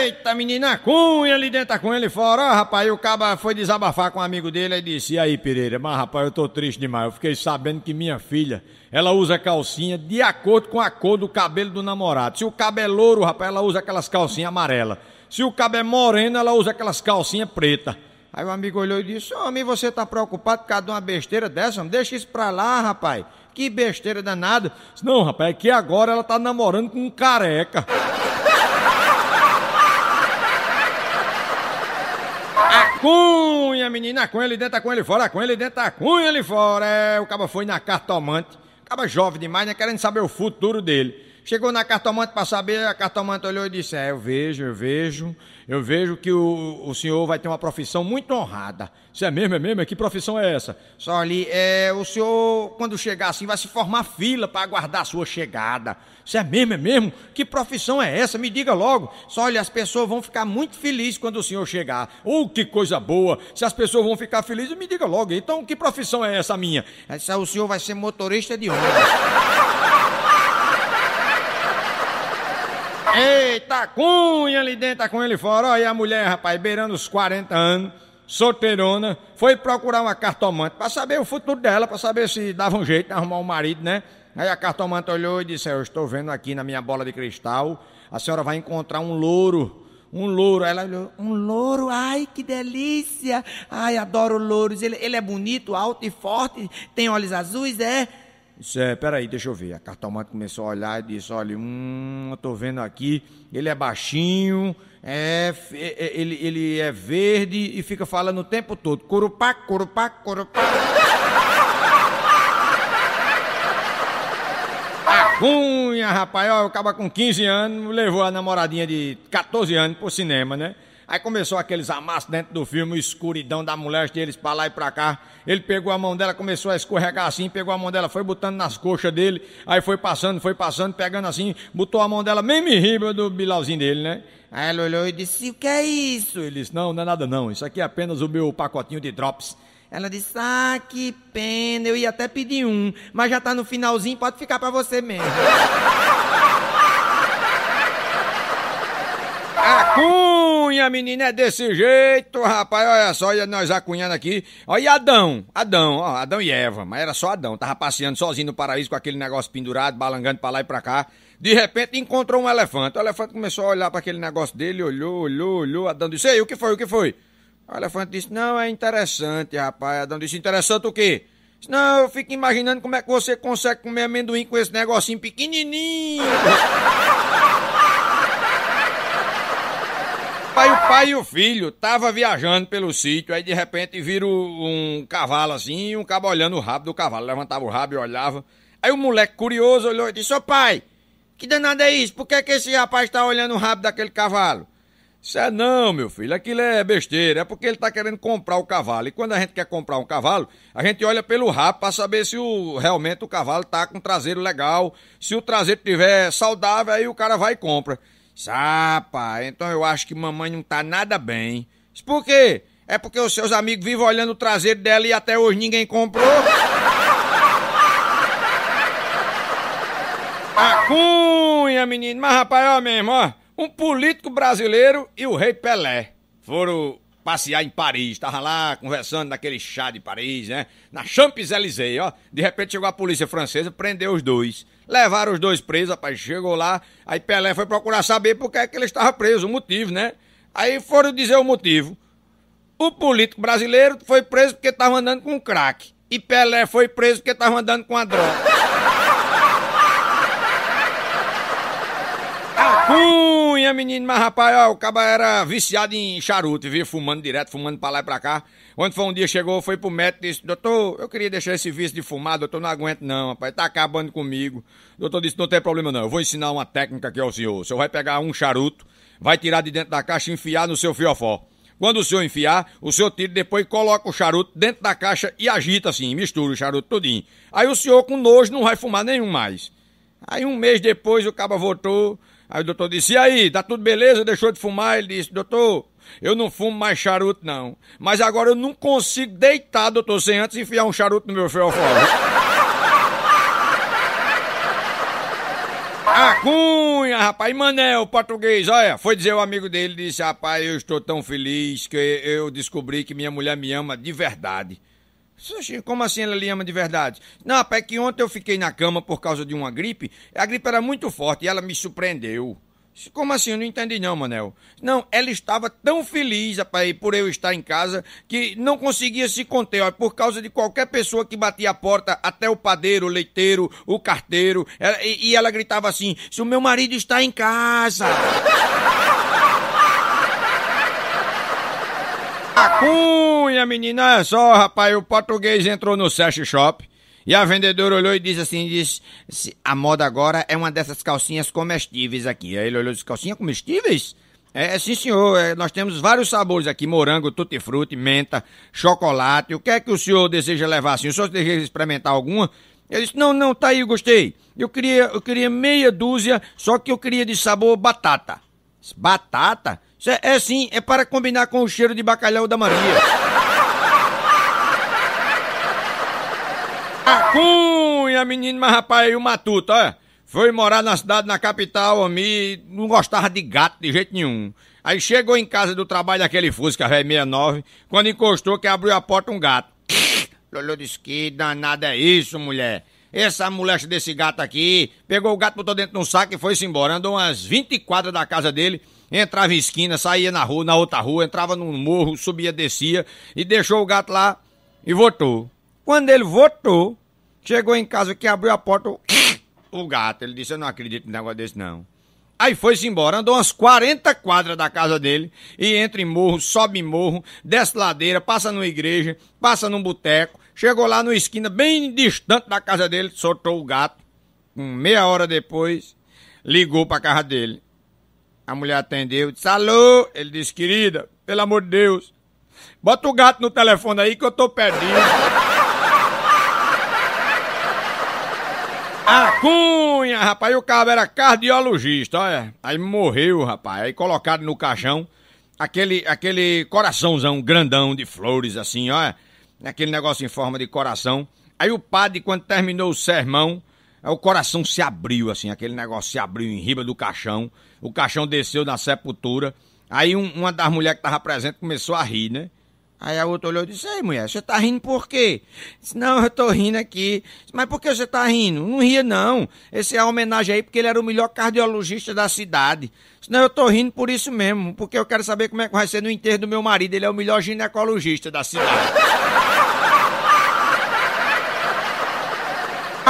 Eita, menina cunha ali dentro da cunha, ali fora. Ó, rapaz, e o caba foi desabafar com um amigo dele e disse: E aí, Pereira, mas rapaz, eu tô triste demais. Eu fiquei sabendo que minha filha, ela usa calcinha de acordo com a cor do cabelo do namorado. Se o cabo é louro, rapaz, ela usa aquelas calcinhas amarelas. Se o cabo é moreno, ela usa aquelas calcinhas pretas. Aí o amigo olhou e disse: Homem, você tá preocupado por causa de uma besteira dessa? Deixa isso pra lá, rapaz. Que besteira danada. Não, rapaz, é que agora ela tá namorando com um careca. cunha, menina, com ele dentro, tá com ele fora, com ele dentro, tá cunha, ele fora. É, o cara foi na cartomante. O cara jovem demais, né? Querendo saber o futuro dele. Chegou na cartomante para saber, a cartomante olhou e disse: É, eu vejo, eu vejo, eu vejo que o, o senhor vai ter uma profissão muito honrada. Se é mesmo, é mesmo? Que profissão é essa? Só ali, é, o senhor, quando chegar assim, vai se formar fila para aguardar a sua chegada. Se é mesmo, é mesmo? Que profissão é essa? Me diga logo. Só olha, as pessoas vão ficar muito felizes quando o senhor chegar. oh, que coisa boa! Se as pessoas vão ficar felizes, me diga logo. Então, que profissão é essa minha? Essa, o senhor vai ser motorista de ônibus. Eita, cunha ali dentro, tá com ele fora. Olha a mulher, rapaz, beirando os 40 anos, solteirona, foi procurar uma cartomante para saber o futuro dela, para saber se dava um jeito de arrumar um marido, né? Aí a cartomante olhou e disse: é, Eu estou vendo aqui na minha bola de cristal, a senhora vai encontrar um louro. Um louro. Ela olhou: Um louro? Ai, que delícia! Ai, adoro louros. Ele, ele é bonito, alto e forte, tem olhos azuis, é? Isso é, peraí, deixa eu ver. A cartomante começou a olhar e disse, olha, hum, eu tô vendo aqui, ele é baixinho, é, é, é ele, ele é verde e fica falando o tempo todo, curupá, curupá, curupá. a <laughs> cunha, rapaz, ó, acaba com 15 anos, levou a namoradinha de 14 anos pro cinema, né? Aí começou aqueles amassos dentro do filme, escuridão da mulher deles pra lá e pra cá. Ele pegou a mão dela, começou a escorregar assim, pegou a mão dela, foi botando nas coxas dele, aí foi passando, foi passando, pegando assim, botou a mão dela, mesmo me riba do bilauzinho dele, né? Aí ela olhou e disse: O que é isso? Ele disse: Não, não é nada não, isso aqui é apenas o meu pacotinho de drops. Ela disse: Ah, que pena, eu ia até pedir um, mas já tá no finalzinho, pode ficar para você mesmo. <laughs> A cunha, menina, é desse jeito, rapaz. Olha só, olha nós acunhando aqui. Olha Adão, Adão, ó, Adão e Eva, mas era só Adão. Tava passeando sozinho no paraíso com aquele negócio pendurado, balangando pra lá e pra cá. De repente encontrou um elefante. O elefante começou a olhar para aquele negócio dele, olhou, olhou, olhou. Adão disse: Ei, o que foi? O que foi? O elefante disse: Não, é interessante, rapaz. Adão disse: Interessante o quê? Disse, Não, eu fico imaginando como é que você consegue comer amendoim com esse negocinho pequenininho. Rapaz, o pai e o filho tava viajando pelo sítio, aí de repente vira um cavalo assim, e um cabo olhando o rabo do cavalo, levantava o rabo e olhava. Aí o moleque curioso olhou e disse: Ô pai, que danada é isso? Por que, é que esse rapaz tá olhando o rabo daquele cavalo? Isso é não, meu filho, aquilo é besteira, é porque ele tá querendo comprar o cavalo. E quando a gente quer comprar um cavalo, a gente olha pelo rabo para saber se o, realmente o cavalo tá com um traseiro legal. Se o traseiro tiver saudável, aí o cara vai e compra. Sapa, então eu acho que mamãe não tá nada bem. Isso por quê? É porque os seus amigos vivem olhando o traseiro dela e até hoje ninguém comprou. A cunha, menino. Mas, rapaz, ó mesmo, ó. Um político brasileiro e o rei Pelé foram passear em Paris. Tava lá conversando naquele chá de Paris, né? Na Champs-Élysées, ó. De repente chegou a polícia francesa, prendeu os dois. Levaram os dois presos, rapaz, chegou lá, aí Pelé foi procurar saber por que, é que ele estava preso, o motivo, né? Aí foram dizer o motivo. O político brasileiro foi preso porque estava andando com crack. E Pelé foi preso porque estava andando com a droga. <laughs> Acu! minha mas rapaz, ó, o caba era viciado em charuto, viu? Fumando direto, fumando pra lá e pra cá. Quando foi um dia, chegou, foi pro médico e disse, doutor, eu queria deixar esse vício de fumar, doutor, não aguento não, rapaz, tá acabando comigo. O doutor disse, não tem problema não, eu vou ensinar uma técnica aqui ao senhor. O senhor vai pegar um charuto, vai tirar de dentro da caixa e enfiar no seu fiofó. Quando o senhor enfiar, o senhor tira depois coloca o charuto dentro da caixa e agita assim, mistura o charuto tudinho. Aí o senhor com nojo não vai fumar nenhum mais. Aí um mês depois o caba voltou, Aí o doutor disse: E aí, tá tudo beleza? Deixou de fumar? Ele disse: Doutor, eu não fumo mais charuto, não. Mas agora eu não consigo deitar, doutor, sem antes enfiar um charuto no meu fiofó. <laughs> A cunha, rapaz, e Manel, português, olha, foi dizer o amigo dele, disse, rapaz, eu estou tão feliz que eu descobri que minha mulher me ama de verdade. Como assim ela lhe ama de verdade? Não, rapaz, é que ontem eu fiquei na cama por causa de uma gripe. A gripe era muito forte e ela me surpreendeu. Como assim? Eu não entendi não, Manel. Não, ela estava tão feliz, rapaz, por eu estar em casa, que não conseguia se conter, ó, por causa de qualquer pessoa que batia a porta, até o padeiro, o leiteiro, o carteiro, ela, e, e ela gritava assim, se o meu marido está em casa... <laughs> Cunha, menina, olha só, rapaz, o português entrou no Sash Shop e a vendedora olhou e disse assim, disse, a moda agora é uma dessas calcinhas comestíveis aqui. Aí ele olhou e disse, calcinha comestíveis? É, sim senhor, é, nós temos vários sabores aqui, morango, tutti-frutti, menta, chocolate, o que é que o senhor deseja levar assim? O senhor deseja experimentar alguma? Ele disse, não, não, tá aí, gostei. Eu queria, eu queria meia dúzia, só que eu queria de sabor batata. Batata? É, é sim, é para combinar com o cheiro de bacalhau da Maria. A <laughs> cunha, menino, mas rapaz, aí é o matuto, olha. Foi morar na cidade, na capital, homem, não gostava de gato de jeito nenhum. Aí chegou em casa do trabalho daquele Fusca velho 69, quando encostou que abriu a porta um gato. <laughs> Lolo disse que danada é isso, mulher. Essa molesta desse gato aqui pegou o gato, botou dentro de um saco e foi-se embora. Andou umas 20 quadras da casa dele, entrava em esquina, saía na rua, na outra rua, entrava num morro, subia, descia e deixou o gato lá e votou. Quando ele votou, chegou em casa que abriu a porta, <sniffs> o gato. Ele disse: Eu não acredito num negócio desse, não. Aí foi-se embora, andou umas 40 quadras da casa dele, e entra em morro, sobe em morro, desce ladeira, passa numa igreja, passa num boteco, Chegou lá numa esquina bem distante da casa dele, soltou o gato. Um, meia hora depois, ligou para a casa dele. A mulher atendeu, disse: Alô? Ele disse: Querida, pelo amor de Deus, bota o gato no telefone aí que eu tô perdido. a <laughs> cunha, rapaz, o cabo era cardiologista, olha. Aí morreu, rapaz. Aí colocado no caixão aquele, aquele coraçãozão grandão de flores, assim, olha aquele negócio em forma de coração. Aí o padre, quando terminou o sermão, o coração se abriu, assim, aquele negócio se abriu em riba do caixão. O caixão desceu na sepultura. Aí um, uma das mulheres que estava presente começou a rir, né? Aí a outra olhou e disse, ei mulher, você tá rindo por quê? Disse, não, eu tô rindo aqui. Disse, Mas por que você tá rindo? Não ria não. Esse é a homenagem aí porque ele era o melhor cardiologista da cidade. Disse, não, eu tô rindo por isso mesmo, porque eu quero saber como é que vai ser no enterro do meu marido. Ele é o melhor ginecologista da cidade. <laughs>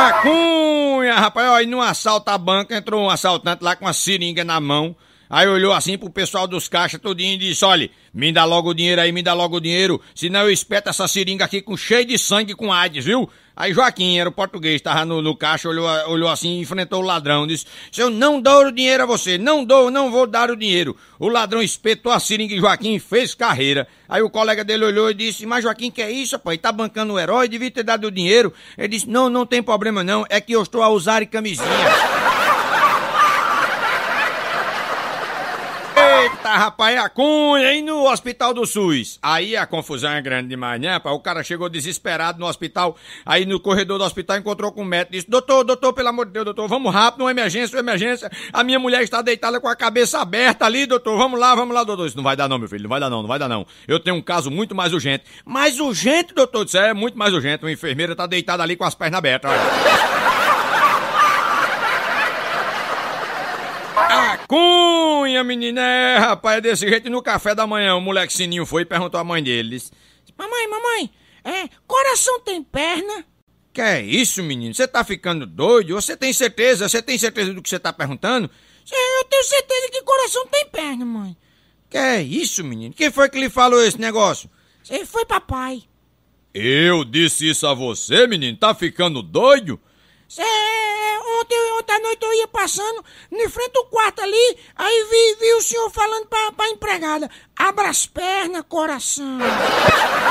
Macunha, rapaz, ó, e num assalto à banca entrou um assaltante lá com uma seringa na mão. Aí olhou assim pro pessoal dos caixas todinho e disse: olha, me dá logo o dinheiro aí, me dá logo o dinheiro, senão eu espeto essa seringa aqui com cheio de sangue com AIDS, viu? Aí Joaquim, era o português, tava no, no caixa, olhou, olhou assim, enfrentou o ladrão, disse: Se eu não dou o dinheiro a você, não dou, não vou dar o dinheiro. O ladrão espetou a seringa e Joaquim fez carreira. Aí o colega dele olhou e disse: Mas Joaquim, que é isso, pai? Tá bancando o herói, devia ter dado o dinheiro. Ele disse: Não, não tem problema não, é que eu estou a usar camisinha. tá rapaz a cunha, hein, no hospital do SUS. Aí a confusão é grande demais, né, rapaz? O cara chegou desesperado no hospital, aí no corredor do hospital encontrou com o médico, disse, doutor, doutor, pelo amor de Deus, doutor, vamos rápido, uma emergência, uma emergência, a minha mulher está deitada com a cabeça aberta ali, doutor, vamos lá, vamos lá, doutor. Isso não vai dar não, meu filho, não vai dar não, não vai dar não. Eu tenho um caso muito mais urgente. Mais urgente, doutor? Disse, é, muito mais urgente, uma enfermeira está deitada ali com as pernas abertas, olha. <laughs> A cunha! unha, menina. É, rapaz, é desse jeito. no café da manhã, o moleque Sininho foi e perguntou à mãe dele. mamãe, mamãe, é, coração tem perna? Que é isso, menino? Você tá ficando doido? Você tem certeza? Você tem certeza do que você tá perguntando? Eu tenho certeza que coração tem perna, mãe. Que é isso, menino? Quem foi que lhe falou esse negócio? Foi papai. Eu disse isso a você, menino? Tá ficando doido? É, é, é ontem, ontem à noite eu ia passando em frente ao quarto ali, aí vi, vi o senhor falando pra, pra empregada: abra as pernas, coração. <laughs>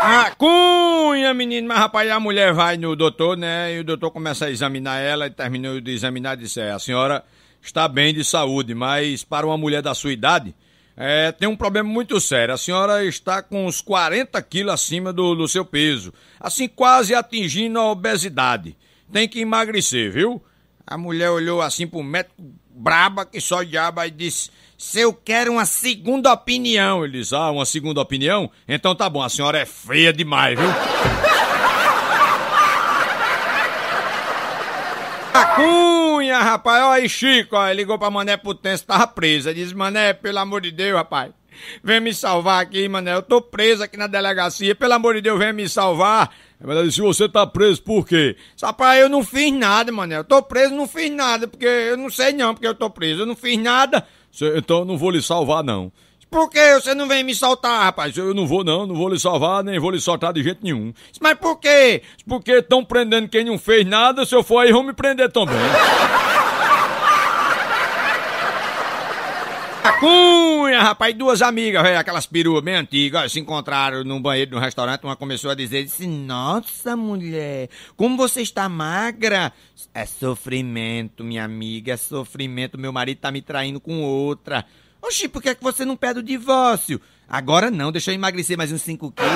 A cunha, menino, mas rapaz, a mulher vai no doutor, né? E o doutor começa a examinar ela e terminou de examinar e disse: é, a senhora está bem de saúde, mas para uma mulher da sua idade é, tem um problema muito sério. A senhora está com uns 40 quilos acima do, do seu peso, assim quase atingindo a obesidade. Tem que emagrecer, viu? A mulher olhou assim pro médico braba que só diabo e disse: Se eu quero uma segunda opinião. Ele disse: Ah, uma segunda opinião? Então tá bom, a senhora é feia demais, viu? Acu! vergonha, rapaz. Ó, aí, Chico, ó, ligou pra Mané Putense, tava presa. Diz, Mané, pelo amor de Deus, rapaz. Vem me salvar aqui, Mané. Eu tô preso aqui na delegacia. Pelo amor de Deus, vem me salvar. Ela disse, você tá preso por quê? Rapaz, eu não fiz nada, Mané. Eu tô preso, não fiz nada, porque eu não sei não, porque eu tô preso. Eu não fiz nada. Cê, então eu não vou lhe salvar, não. Por que você não vem me soltar, rapaz? Eu não vou, não, não vou lhe salvar, nem vou lhe soltar de jeito nenhum. Mas por quê? Porque estão prendendo quem não fez nada, se eu for aí, vão me prender também. A Cunha, rapaz, duas amigas, velho, aquelas peruas bem antigas, se encontraram num banheiro de um restaurante, uma começou a dizer, disse, nossa, mulher, como você está magra. É sofrimento, minha amiga, é sofrimento, meu marido tá me traindo com outra. Oxi, por que, é que você não pede o divórcio? Agora não, deixa eu emagrecer mais uns 5 quilos.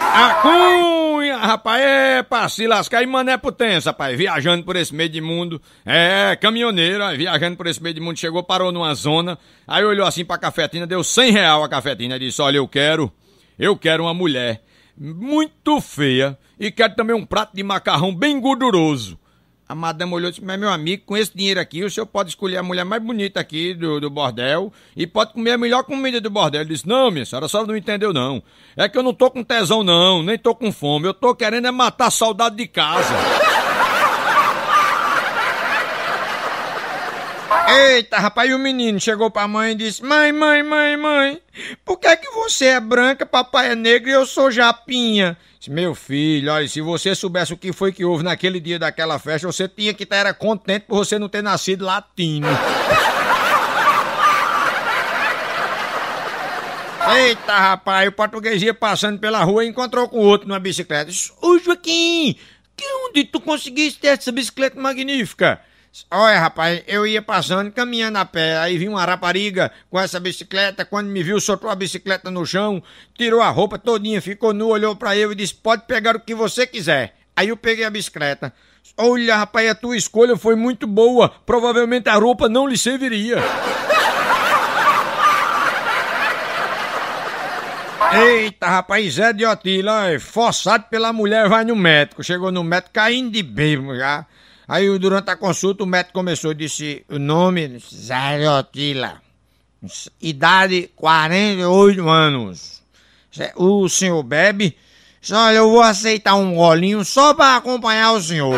A cunha, rapaz, é pra se lascar e mané potência, rapaz, viajando por esse meio de mundo. É, caminhoneira, viajando por esse meio de mundo, chegou, parou numa zona, aí olhou assim pra cafetina, deu 100 real a cafetina, disse, olha, eu quero, eu quero uma mulher muito feia e quero também um prato de macarrão bem gorduroso. A madame olhou e disse: Mas meu amigo, com esse dinheiro aqui, o senhor pode escolher a mulher mais bonita aqui do, do bordel e pode comer a melhor comida do bordel. Ele disse: Não, minha senhora, a senhora não entendeu, não. É que eu não tô com tesão, não, nem tô com fome. Eu tô querendo é matar saudade de casa. Eita, rapaz, e o menino chegou pra mãe e disse: Mãe, mãe, mãe, mãe, por que é que você é branca, papai é negro e eu sou japinha? Disse, Meu filho, olha, se você soubesse o que foi que houve naquele dia daquela festa, você tinha que estar contente por você não ter nascido latino. Eita, rapaz, o português ia passando pela rua e encontrou com outro numa bicicleta. Ô, Joaquim, que onde tu conseguiste essa bicicleta magnífica? Olha, rapaz, eu ia passando, caminhando a pé, aí vi uma rapariga com essa bicicleta, quando me viu, soltou a bicicleta no chão, tirou a roupa todinha, ficou nu, olhou para eu e disse, pode pegar o que você quiser. Aí eu peguei a bicicleta. Olha, rapaz, a tua escolha foi muito boa, provavelmente a roupa não lhe serviria. Eita, rapaz, Zé de Otila, forçado pela mulher, vai no médico. Chegou no médico caindo de bêbado já. Aí durante a consulta o médico começou e disse o nome Zé Otila, idade 48 anos. O senhor bebe? Olha, eu vou aceitar um golinho só para acompanhar o senhor.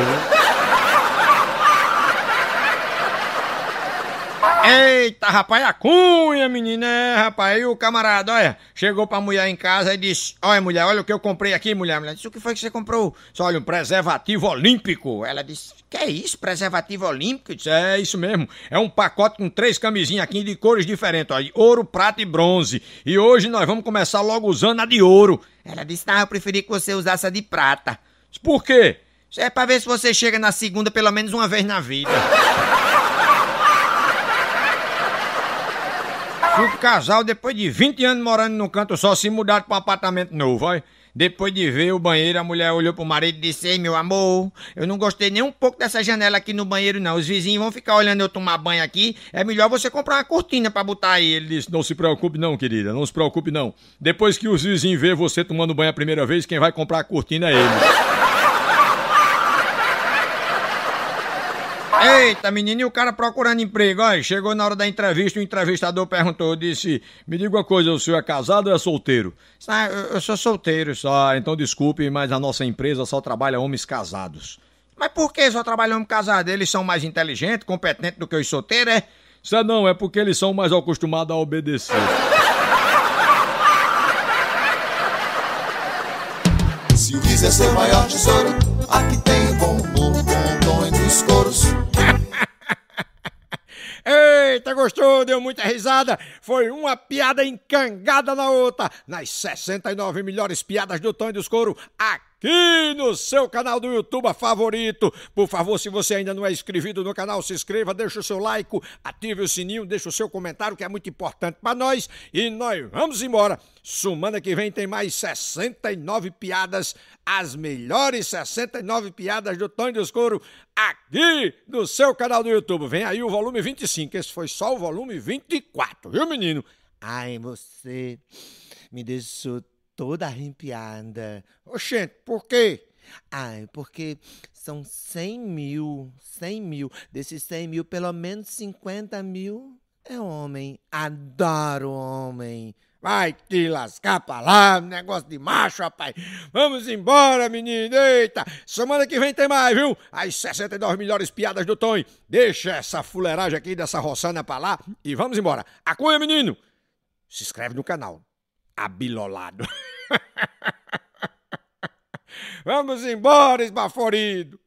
Eita, rapaz, é a cunha, menina, é, rapaz. E o camarada, olha, chegou pra mulher em casa e disse: Olha, mulher, olha o que eu comprei aqui, mulher. A mulher disse: O que foi que você comprou? Só olha, um preservativo olímpico. Ela disse: Que é isso, preservativo olímpico? Eu disse, é isso mesmo. É um pacote com três camisinhas aqui de cores diferentes, ó, ouro, prata e bronze. E hoje nós vamos começar logo usando a de ouro. Ela disse: Não, eu preferi que você usasse a de prata. Por quê? Isso é pra ver se você chega na segunda pelo menos uma vez na vida. o casal, depois de 20 anos morando num canto só, se mudaram para um apartamento novo, olha. Depois de ver o banheiro, a mulher olhou pro marido e disse: Ei, meu amor, eu não gostei nem um pouco dessa janela aqui no banheiro, não. Os vizinhos vão ficar olhando eu tomar banho aqui. É melhor você comprar uma cortina para botar aí. Ele disse: Não se preocupe, não, querida, não se preocupe, não. Depois que os vizinhos vê você tomando banho a primeira vez, quem vai comprar a cortina é ele. Eita, menino, e o cara procurando emprego, ó, chegou na hora da entrevista, o entrevistador perguntou, disse, me diga uma coisa, o senhor é casado ou é solteiro? Ah, eu sou solteiro só, então desculpe, mas a nossa empresa só trabalha homens casados. Mas por que só trabalha homens casados? Eles são mais inteligentes, competentes do que os solteiros, é? Isso é não, é porque eles são mais acostumados a obedecer. Se o quiser é seu maior tesouro gostou, deu muita risada, foi uma piada encangada na outra. Nas 69 melhores piadas do Tom e dos Coro, aqui aqui no seu canal do YouTube favorito. Por favor, se você ainda não é inscrito no canal, se inscreva, deixa o seu like, ative o sininho, deixa o seu comentário que é muito importante para nós e nós vamos embora. Semana que vem tem mais 69 piadas, as melhores 69 piadas do Tony dos Couro aqui no seu canal do YouTube. Vem aí o volume 25, esse foi só o volume 24, viu menino? Ai, você me deixou toda arrepiada. Oxente, por quê? Ai, porque são 100 mil, 100 mil. Desses 100 mil, pelo menos 50 mil é homem. Adoro homem. Vai te lascar pra lá, negócio de macho, rapaz. Vamos embora, menino. Eita, semana que vem tem mais, viu? As 62 melhores piadas do Tony, Deixa essa fuleiragem aqui dessa roçana pra lá e vamos embora. Acunha, menino. Se inscreve no canal abilolado. <laughs> Vamos embora, esbaforido!